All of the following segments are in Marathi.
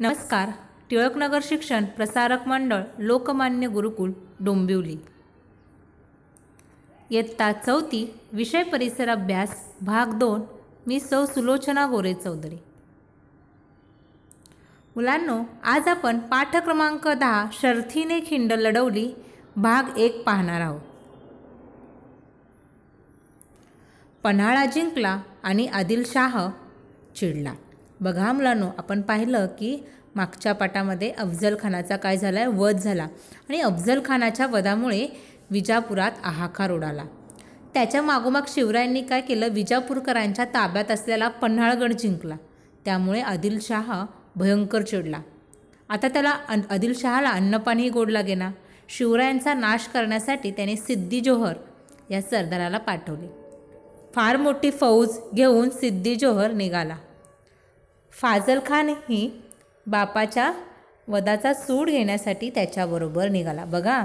नमस्कार टिळकनगर शिक्षण प्रसारक मंडळ लोकमान्य गुरुकुल डोंबिवली इयत्ता चौथी विषय परिसर अभ्यास भाग दोन मी सौ सुलोचना गोरे चौधरी मुलांनो आज आपण पाठक्रमांक दहा शर्थीने खिंड लढवली भाग एक पाहणार आहोत पन्हाळा जिंकला आणि आदिलशाह चिडला बघा मुलांनो आपण पाहिलं की मागच्या पाटामध्ये अफजल खानाचा काय झाला आहे वध झाला आणि अफजल खानाच्या वधामुळे विजापुरात आहाकार उडाला त्याच्या मागोमाग शिवरायांनी काय केलं विजापूरकरांच्या ताब्यात असलेला पन्हाळगड जिंकला त्यामुळे आदिलशाह भयंकर चिडला आता त्याला अन आदिलशहाला अन्नपाणी गोड लागेना शिवरायांचा नाश करण्यासाठी त्याने सिद्धी जोहर या सरदाराला पाठवले फार मोठी फौज घेऊन सिद्धी जोहर निघाला फाजल खानही बापाच्या वदाचा सूड घेण्यासाठी त्याच्याबरोबर निघाला बघा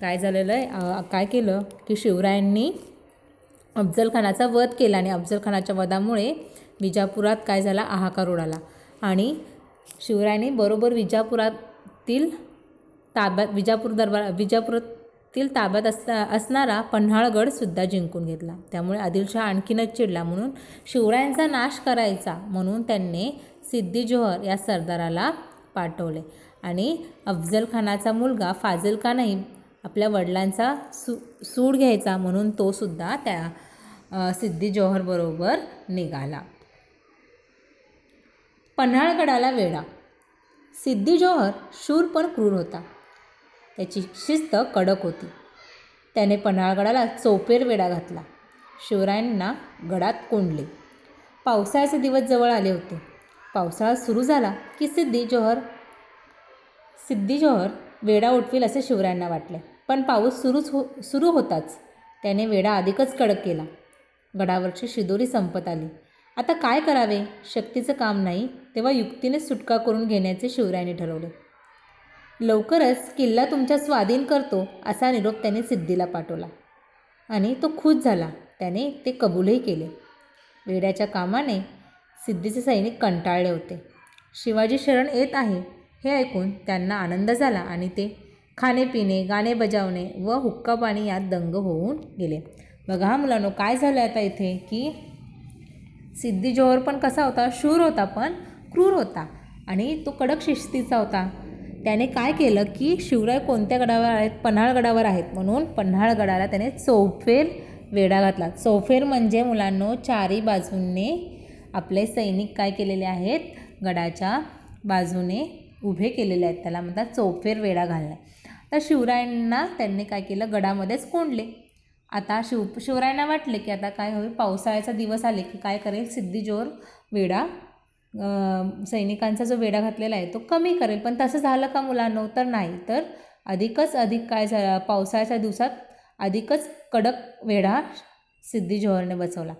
काय झालेलं आहे काय केलं की शिवरायांनी अफजलखानाचा वध केला आणि अफजलखानाच्या खानाच्या वधामुळे विजापुरात काय झाला आहाकार उडाला आणि शिवरायांनी बरोबर विजापुरातील ताब्यात विजापूर दरबार विजापुरात तील ताब्यात असता असणारा पन्हाळगडसुद्धा जिंकून घेतला त्यामुळे आदिलशहा आणखीनच चिडला म्हणून शिवरायांचा नाश करायचा म्हणून त्यांनी सिद्धी जोहर या सरदाराला पाठवले आणि अफजलखानाचा खानाचा मुलगा फाजिल खानही आपल्या वडिलांचा सू सूड घ्यायचा म्हणून तो सुद्धा त्या सिद्धी जोहरबरोबर निघाला पन्हाळगडाला वेढा सिद्धी जोहर शूर पण क्रूर होता त्याची शिस्त कडक होती त्याने पन्हाळगडाला चौपेर वेढा घातला शिवरायांना गडात कोंडले पावसाळ्याचे दिवस जवळ आले होते पावसाळा सुरू झाला की सिद्धी जोहर सिद्धी जोहर वेढा उठवेल असे शिवरायांना वाटले पण पाऊस सुरूच हो सुरू होताच त्याने वेढा अधिकच कडक केला गडावरची शिदोरी संपत आली आता काय करावे शक्तीचं काम नाही तेव्हा युक्तीने सुटका करून घेण्याचे शिवरायांनी ठरवले लवकरच किल्ला तुमच्या स्वाधीन करतो असा निरोप त्याने सिद्धीला पाठवला आणि तो खुश झाला त्याने ते कबूलही केले वेड्याच्या कामाने सिद्धीचे सैनिक कंटाळले होते शिवाजी शरण येत आहे हे ऐकून त्यांना आनंद झाला आणि ते खाणेपिणे गाणे बजावणे व हुक्का पाणी यात दंग होऊन गेले बघा हा मुलांनो काय झालं आता इथे की सिद्धी जोहर पण कसा होता शूर होता पण क्रूर होता आणि तो कडक शिस्तीचा होता त्याने काय केलं की शिवराय कोणत्या गडावर आहेत पन्हाळगडावर आहेत म्हणून गडाला त्याने चौफेर वेढा घातला चौफेर म्हणजे मुलांनो चारी बाजूंनी आपले सैनिक काय केलेले आहेत गडाच्या बाजूने उभे केलेले आहेत त्याला म्हणतात चौफेर वेढा घालणे तर शिवरायांना त्यांनी काय केलं गडामध्येच कोंडले आता शिव शिवरायांना वाटले की आता काय होईल पावसाळ्याचा दिवस आले की काय करेल सिद्धीजोर वेढा सैनिकांचा जो वेढा घातलेला आहे तो कमी करेल पण तसं झालं का मुलांनो तर नाही तर अधिकच अधिक काय झालं पावसाळ्याच्या दिवसात अधिकच कडक वेढा सिद्धी जोहरने बसवला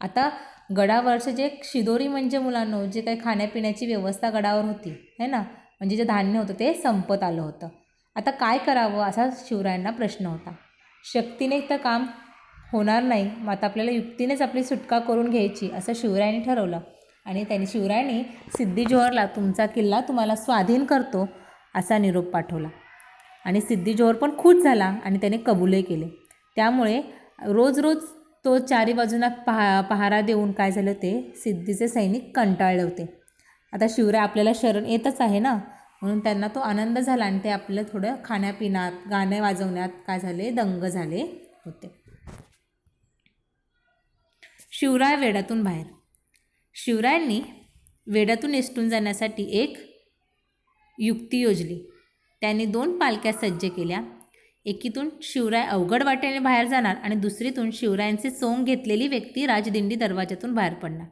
आता गडावरचे जे शिदोरी म्हणजे मुलांनो जे काही खाण्यापिण्याची व्यवस्था गडावर होती है ना म्हणजे जे धान्य होतं ते संपत आलं होतं आता काय करावं असा शिवरायांना प्रश्न होता शक्तीने तर काम होणार नाही मग आता आपल्याला युक्तीनेच आपली सुटका करून घ्यायची असं शिवरायांनी ठरवलं आणि त्यांनी शिवरायांनी सिद्धी जोहरला तुमचा किल्ला तुम्हाला स्वाधीन करतो असा निरोप पाठवला आणि सिद्धीजोहर जोहर पण खुश झाला आणि त्याने कबूलही केले त्यामुळे रोज रोज तो चारी बाजूंना पहा पहारा देऊन काय झालं ते सिद्धीचे सैनिक कंटाळले होते आता शिवराय आपल्याला शरण येतच आहे ना म्हणून त्यांना तो आनंद झाला आणि ते आपलं थोडं खाण्यापिण्यात गाणे वाजवण्यात काय झाले दंग झाले होते शिवराय वेड्यातून बाहेर शिवरायांनी वेड्यातून निसटून जाण्यासाठी एक युक्ती योजली त्यांनी दोन पालख्या सज्ज केल्या एकीतून शिवराय अवघड वाटेने बाहेर जाणार आणि दुसरीतून शिवरायांचे सोंग घेतलेली व्यक्ती राजदिंडी दरवाजातून बाहेर पडणार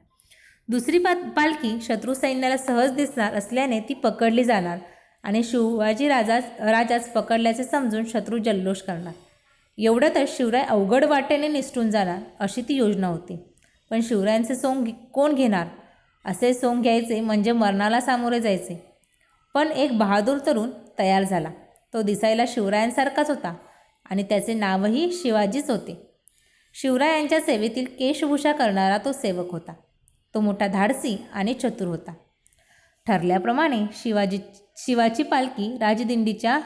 दुसरी पा पालखी शत्रू सैन्याला सहज दिसणार असल्याने ती पकडली जाणार आणि शिवाजी राजास राजास पकडल्याचे समजून शत्रू जल्लोष करणार तर शिवराय अवघड वाटेने निसटून जाणार अशी ती योजना होती पण शिवरायांचे सोंग कोण घेणार असे सोंग घ्यायचे म्हणजे मरणाला सामोरे जायचे पण एक बहादूर तरुण तयार झाला तो दिसायला शिवरायांसारखाच होता आणि त्याचे नावही शिवाजीच होते शिवरायांच्या सेवेतील केशभूषा करणारा तो सेवक होता तो मोठा धाडसी आणि चतुर होता ठरल्याप्रमाणे शिवाजी शिवाची पालखी राजदिंडीच्या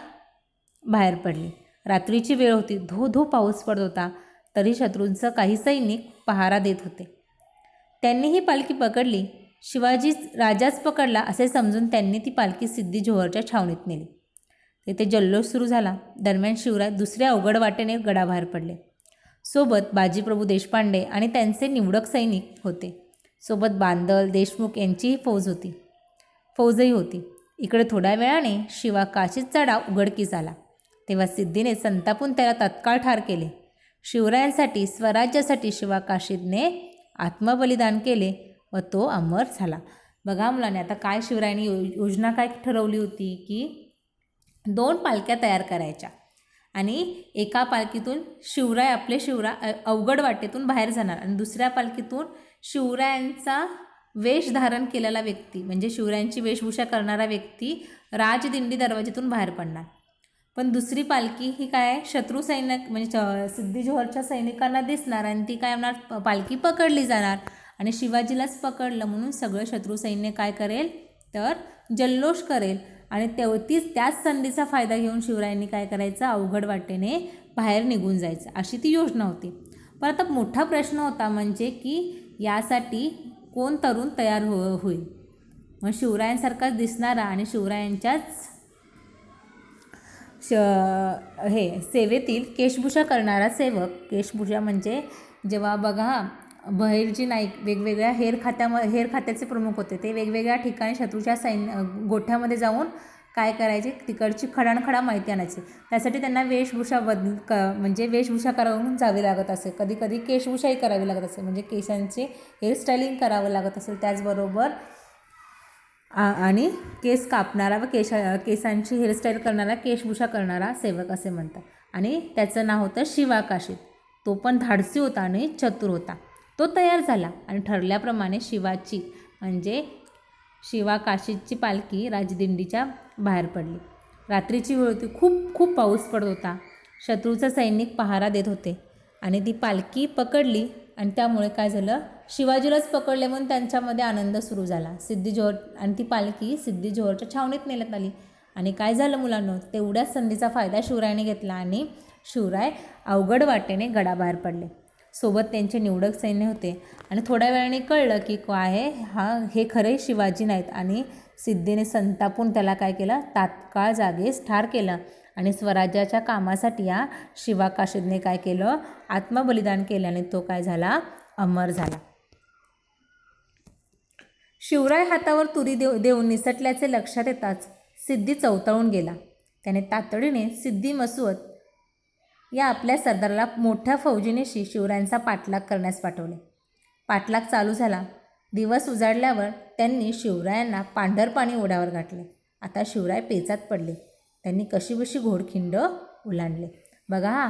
बाहेर पडली रात्रीची वेळ होती धो धो पाऊस पडत होता तरी शत्रूंचं काही सैनिक पहारा देत होते त्यांनी ही पालखी पकडली शिवाजी राजाच पकडला असे समजून त्यांनी ती पालखी सिद्धी जोहरच्या छावणीत नेली तेथे जल्लोष सुरू झाला दरम्यान शिवराय दुसऱ्या अवघड वाटेने गडाबाहेर पडले सोबत बाजीप्रभू देशपांडे आणि त्यांचे निवडक सैनिक होते सोबत बांदल देशमुख यांचीही फौज होती फौजही होती इकडे थोड्या वेळाने शिवा काशीचा डाव उघडकीस आला तेव्हा सिद्धीने संतापून त्याला तत्काळ ठार केले शिवरायांसाठी स्वराज्यासाठी शिवा काशीदने आत्मबलिदान केले व तो अमर झाला बघा मुलांनी आता काय शिवरायांनी यो योजना काय ठरवली होती की दोन पालख्या तयार करायच्या आणि एका पालखीतून शिवराय आपले शिवराय अवघड वाटेतून बाहेर जाणार आणि दुसऱ्या पालखीतून शिवरायांचा वेश धारण केलेला व्यक्ती म्हणजे शिवरायांची वेशभूषा करणारा व्यक्ती राजदिंडी दरवाजेतून बाहेर पडणार पण दुसरी पालखी ही काय शत्रू सैनिक म्हणजे सिद्धी जोहरच्या सैनिकांना दिसणार आणि ती काय होणार पालखी पकडली जाणार आणि शिवाजीलाच पकडलं म्हणून सगळं शत्रू सैन्य काय करेल तर जल्लोष करेल आणि तेव तीच त्याच संधीचा फायदा घेऊन शिवरायांनी काय करायचं अवघड वाटेने बाहेर निघून जायचं अशी ती योजना होती पण आता मोठा प्रश्न होता म्हणजे की यासाठी कोण तरुण तयार हो होईल मग शिवरायांसारखाच दिसणारा आणि शिवरायांच्याच श हे सेवेतील केशभूषा करणारा सेवक केशभूषा म्हणजे जेव्हा बघा बहिरजी नाईक वेगवेगळ्या हेर खात्याम हेर खात्याचे प्रमुख होते ते वेगवेगळ्या ठिकाणी शत्रूच्या सैन्य गोठ्यामध्ये जाऊन काय करायचे तिकडची खडाणखडा माहिती आणायची त्यासाठी त्यांना वेशभूषा बद क म्हणजे वेशभूषा करून जावी लागत असे कधी कधी केशभूषाही करावी लागत असेल म्हणजे केसांचे हेअरस्टाईलिंग करावं लागत असेल त्याचबरोबर आणि केस कापणारा व केशा केसांची हेअरस्टाईल करणारा केशभूषा करणारा सेवक असे म्हणतात आणि त्याचं नाव होतं शिवाकाशी तो पण धाडसी होता आणि चतुर होता तो तयार झाला आणि ठरल्याप्रमाणे शिवाची म्हणजे शिवाकाशीची पालखी राजदिंडीच्या बाहेर पडली रात्रीची वेळ होती खूप खूप पाऊस पडत होता शत्रूचा सैनिक पहारा देत होते आणि ती पालखी पकडली आणि त्यामुळे काय झालं शिवाजीलाच पकडले म्हणून त्यांच्यामध्ये आनंद सुरू झाला सिद्धी जोहर आणि ती पालखी सिद्धी जोहरच्या छावणीत नेण्यात आली आणि काय झालं मुलांनो तेवढ्याच संधीचा फायदा शिवरायाने घेतला आणि शिवराय अवघड वाटेने गडाबाहेर पडले सोबत त्यांचे निवडक सैन्य होते आणि थोड्या वेळाने कळलं की काय आहे हा हे खरंही शिवाजी नाहीत आणि सिद्धीने संतापून त्याला काय केलं तात्काळ जागेस ठार केलं आणि स्वराज्याच्या कामासाठी या शिवा काशीदने काय केलं आत्मबलिदान केल्याने तो काय झाला अमर झाला शिवराय हातावर तुरी देऊ देऊन निसटल्याचे लक्षात येताच सिद्धी चौतळून गेला त्याने तातडीने सिद्धी मसुवत या आपल्या सरदाराला मोठ्या फौजीनेशी शिवरायांचा पाठलाग करण्यास पाठवले पाठलाग चालू झाला दिवस उजाडल्यावर त्यांनी शिवरायांना पांढरपाणी ओढ्यावर गाठले आता शिवराय पेचात पडले त्यांनी कशीबशी घोडखिंड ओलांडले बघा हा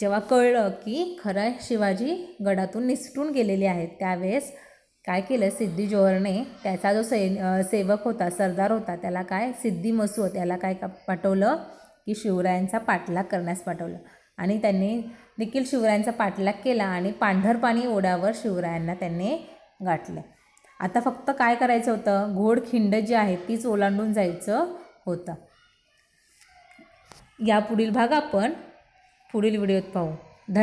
जेव्हा कळलं की खरं शिवाजी गडातून निसटून गेलेले आहेत त्यावेळेस काय केलं सिद्धी जोहरने त्याचा जो सेवक होता सरदार होता त्याला काय सिद्धी मसूद त्याला काय का पाठवलं की शिवरायांचा पाठलाग करण्यास पाठवलं आणि त्यांनी देखील शिवरायांचा पाठलाग केला आणि पांढरपाणी ओढ्यावर शिवरायांना त्यांनी गाठलं आता फक्त काय करायचं होतं घोडखिंड जी आहे तीच ओलांडून जायचं होतं यापुढील भाग आपण पुढील व्हिडिओत पाहू धन्य